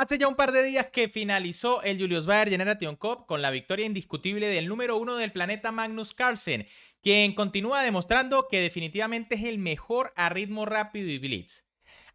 Hace ya un par de días que finalizó el Julius Bayer Generation Cup con la victoria indiscutible del número uno del planeta Magnus Carlsen, quien continúa demostrando que definitivamente es el mejor a ritmo rápido y blitz.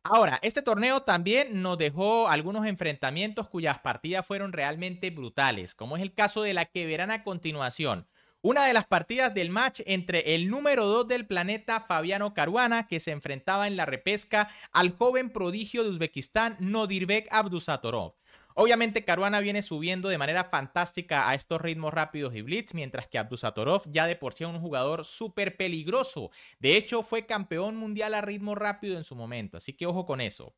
Ahora, este torneo también nos dejó algunos enfrentamientos cuyas partidas fueron realmente brutales, como es el caso de la que verán a continuación. Una de las partidas del match entre el número 2 del planeta Fabiano Caruana, que se enfrentaba en la repesca al joven prodigio de Uzbekistán Nodirbek Abdusatorov. Obviamente Caruana viene subiendo de manera fantástica a estos ritmos rápidos y blitz, mientras que Abdusatorov ya de por sí es un jugador súper peligroso. De hecho, fue campeón mundial a ritmo rápido en su momento, así que ojo con eso.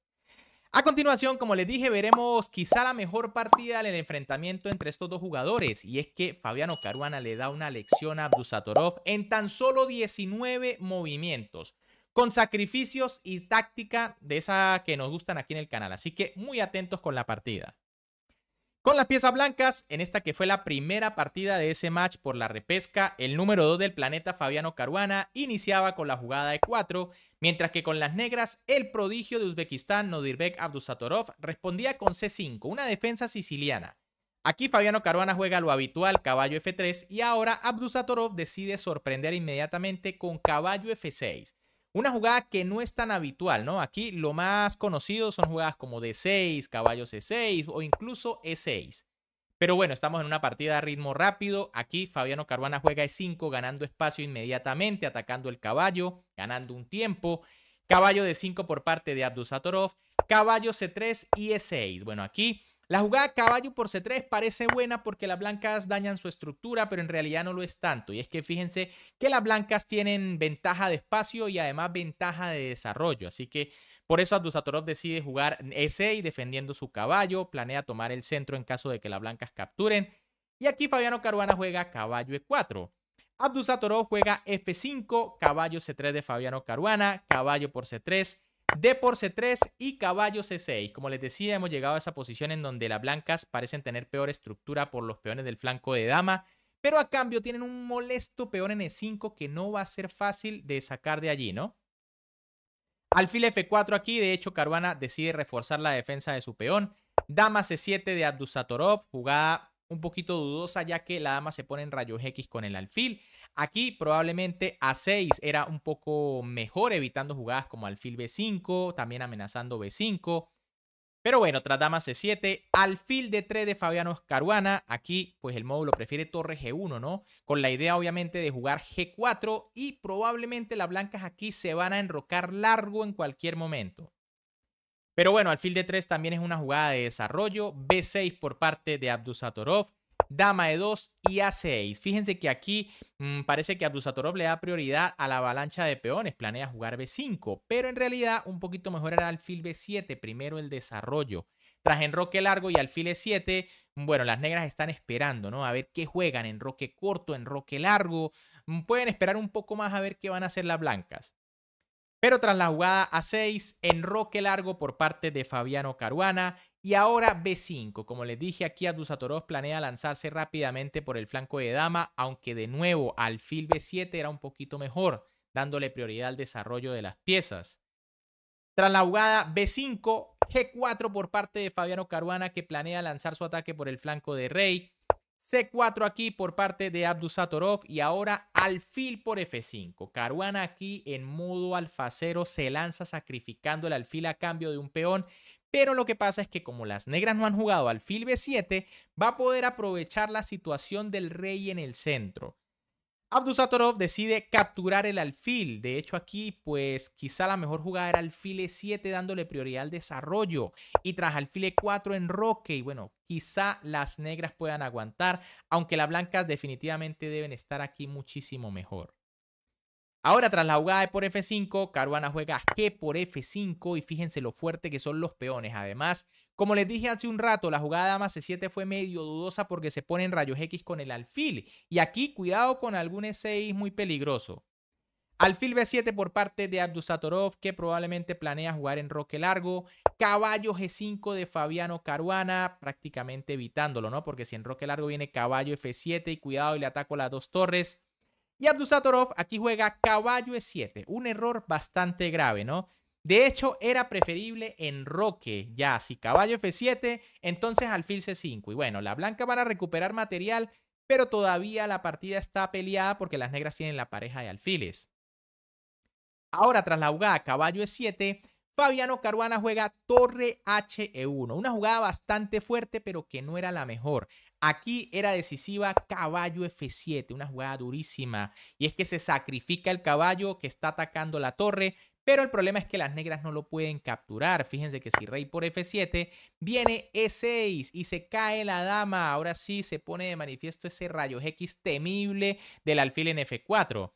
A continuación, como les dije, veremos quizá la mejor partida en el enfrentamiento entre estos dos jugadores y es que Fabiano Caruana le da una lección a Brusatorov en tan solo 19 movimientos con sacrificios y táctica de esa que nos gustan aquí en el canal. Así que muy atentos con la partida. Con las piezas blancas, en esta que fue la primera partida de ese match por la repesca, el número 2 del planeta Fabiano Caruana iniciaba con la jugada de 4, mientras que con las negras, el prodigio de Uzbekistán Nodirbek Abdusatorov respondía con C5, una defensa siciliana. Aquí Fabiano Caruana juega lo habitual, caballo F3, y ahora Abdusatorov decide sorprender inmediatamente con caballo F6. Una jugada que no es tan habitual, ¿no? Aquí lo más conocido son jugadas como D6, caballo c 6 o incluso E6. Pero bueno, estamos en una partida a ritmo rápido. Aquí Fabiano Caruana juega E5, ganando espacio inmediatamente, atacando el caballo, ganando un tiempo. Caballo d 5 por parte de Abdusatorov. Caballo C3 y E6. Bueno, aquí la jugada caballo por C3 parece buena porque las blancas dañan su estructura, pero en realidad no lo es tanto. Y es que fíjense que las blancas tienen ventaja de espacio y además ventaja de desarrollo. Así que por eso Abdusatorov decide jugar ese y defendiendo su caballo. Planea tomar el centro en caso de que las blancas capturen. Y aquí Fabiano Caruana juega caballo E4. Abdusatorov juega F5, caballo C3 de Fabiano Caruana, caballo por C3 D por C3 y caballo C6. Como les decía, hemos llegado a esa posición en donde las blancas parecen tener peor estructura por los peones del flanco de dama, pero a cambio tienen un molesto peón en E5 que no va a ser fácil de sacar de allí, ¿no? Alfil F4 aquí, de hecho Caruana decide reforzar la defensa de su peón. Dama C7 de Abdusatorov, jugada un poquito dudosa ya que la dama se pone en rayos X con el alfil. Aquí probablemente A6 era un poco mejor evitando jugadas como alfil B5, también amenazando B5. Pero bueno, tras dama C7, alfil D3 de Fabiano Caruana. Aquí pues el módulo prefiere torre G1, ¿no? Con la idea obviamente de jugar G4 y probablemente las blancas aquí se van a enrocar largo en cualquier momento. Pero bueno, alfil D3 también es una jugada de desarrollo. B6 por parte de Abdusatorov dama e 2 y a6. Fíjense que aquí mm, parece que Abdusatorov le da prioridad a la avalancha de peones, planea jugar b5, pero en realidad un poquito mejor era alfil b7, primero el desarrollo. Tras enroque largo y alfil e7, bueno, las negras están esperando, ¿no? A ver qué juegan, enroque corto, enroque largo. Mm, pueden esperar un poco más a ver qué van a hacer las blancas. Pero tras la jugada a6, enroque largo por parte de Fabiano Caruana, y ahora B5. Como les dije aquí, torov planea lanzarse rápidamente por el flanco de dama, aunque de nuevo alfil B7 era un poquito mejor, dándole prioridad al desarrollo de las piezas. Tras la jugada B5, G4 por parte de Fabiano Caruana que planea lanzar su ataque por el flanco de rey. C4 aquí por parte de Abdusatorov y ahora alfil por F5. Caruana aquí en modo alfacero se lanza sacrificando el alfil a cambio de un peón pero lo que pasa es que como las negras no han jugado alfil B7, va a poder aprovechar la situación del rey en el centro. Abdusatorov decide capturar el alfil. De hecho, aquí, pues quizá la mejor jugada era alfil E7 dándole prioridad al desarrollo y tras alfil E4 roque Y bueno, quizá las negras puedan aguantar, aunque las blancas definitivamente deben estar aquí muchísimo mejor. Ahora, tras la jugada de por F5, Caruana juega G por F5 y fíjense lo fuerte que son los peones. Además, como les dije hace un rato, la jugada de dama C7 fue medio dudosa porque se en rayos X con el alfil. Y aquí, cuidado con algún E6 muy peligroso. Alfil B7 por parte de Abdusatorov, que probablemente planea jugar en roque largo. Caballo G5 de Fabiano Caruana, prácticamente evitándolo, ¿no? Porque si en roque largo viene caballo F7 y cuidado y le ataco las dos torres. Y Abdusatorov aquí juega caballo e7, un error bastante grave, ¿no? De hecho, era preferible en roque, ya, si caballo f7, entonces alfil c5. Y bueno, la blanca van a recuperar material, pero todavía la partida está peleada porque las negras tienen la pareja de alfiles. Ahora, tras la jugada caballo e7, Fabiano Caruana juega torre H1, e una jugada bastante fuerte pero que no era la mejor. Aquí era decisiva caballo F7, una jugada durísima. Y es que se sacrifica el caballo que está atacando la torre, pero el problema es que las negras no lo pueden capturar. Fíjense que si rey por F7, viene E6 y se cae la dama. Ahora sí se pone de manifiesto ese rayo X temible del alfil en F4.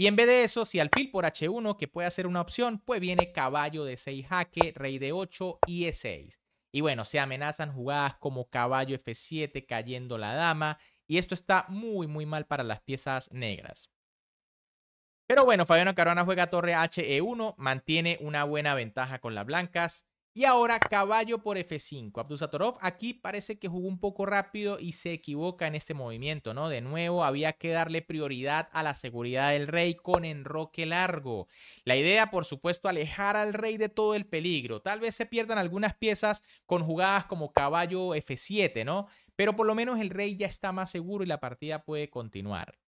Y en vez de eso, si alfil por h1, que puede ser una opción, pues viene caballo de 6 jaque, rey de 8 y e6. Y bueno, se amenazan jugadas como caballo f7 cayendo la dama. Y esto está muy, muy mal para las piezas negras. Pero bueno, Fabiano Caruana juega torre he1, mantiene una buena ventaja con las blancas. Y ahora caballo por F5. Abdusatorov aquí parece que jugó un poco rápido y se equivoca en este movimiento, ¿no? De nuevo, había que darle prioridad a la seguridad del rey con enroque largo. La idea, por supuesto, alejar al rey de todo el peligro. Tal vez se pierdan algunas piezas con jugadas como caballo F7, ¿no? Pero por lo menos el rey ya está más seguro y la partida puede continuar.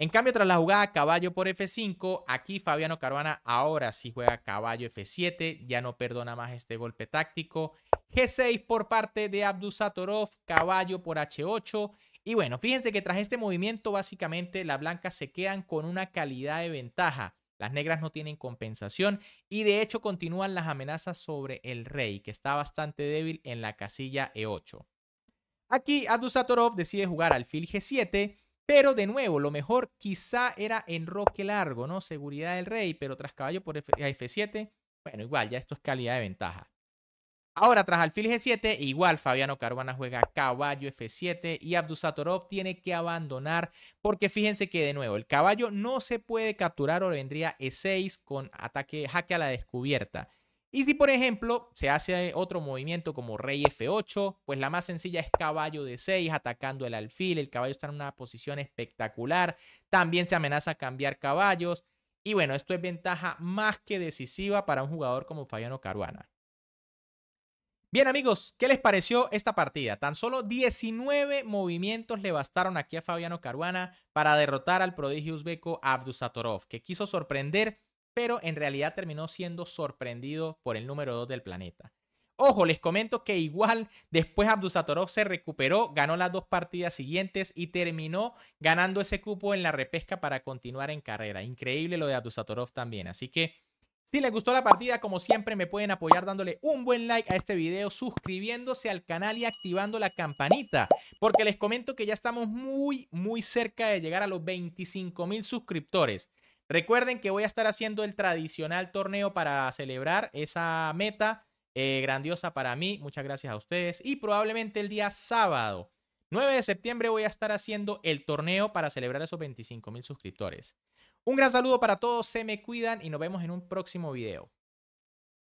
En cambio, tras la jugada caballo por F5, aquí Fabiano Caruana ahora sí juega caballo F7, ya no perdona más este golpe táctico. G6 por parte de Abdusatorov, caballo por H8. Y bueno, fíjense que tras este movimiento, básicamente las blancas se quedan con una calidad de ventaja. Las negras no tienen compensación y de hecho continúan las amenazas sobre el rey, que está bastante débil en la casilla E8. Aquí Abdusatorov decide jugar alfil G7 pero de nuevo, lo mejor quizá era en Roque largo, ¿no? Seguridad del rey, pero tras caballo por F 7 bueno, igual, ya esto es calidad de ventaja. Ahora, tras alfil G7, igual Fabiano Caruana juega caballo F7 y Abdusatorov tiene que abandonar porque fíjense que de nuevo el caballo no se puede capturar o vendría E6 con ataque jaque a la descubierta. Y si, por ejemplo, se hace eh, otro movimiento como rey F8, pues la más sencilla es caballo D6 atacando el alfil. El caballo está en una posición espectacular. También se amenaza cambiar caballos. Y bueno, esto es ventaja más que decisiva para un jugador como Fabiano Caruana. Bien amigos, ¿qué les pareció esta partida? Tan solo 19 movimientos le bastaron aquí a Fabiano Caruana para derrotar al prodigio uzbeko Abdusatorov, que quiso sorprender pero en realidad terminó siendo sorprendido por el número 2 del planeta. Ojo, les comento que igual después Abdusatorov se recuperó, ganó las dos partidas siguientes y terminó ganando ese cupo en la repesca para continuar en carrera. Increíble lo de Abdusatorov también. Así que si les gustó la partida, como siempre, me pueden apoyar dándole un buen like a este video, suscribiéndose al canal y activando la campanita. Porque les comento que ya estamos muy, muy cerca de llegar a los 25 mil suscriptores. Recuerden que voy a estar haciendo el tradicional torneo para celebrar esa meta eh, grandiosa para mí. Muchas gracias a ustedes. Y probablemente el día sábado, 9 de septiembre, voy a estar haciendo el torneo para celebrar esos 25 mil suscriptores. Un gran saludo para todos, se me cuidan y nos vemos en un próximo video.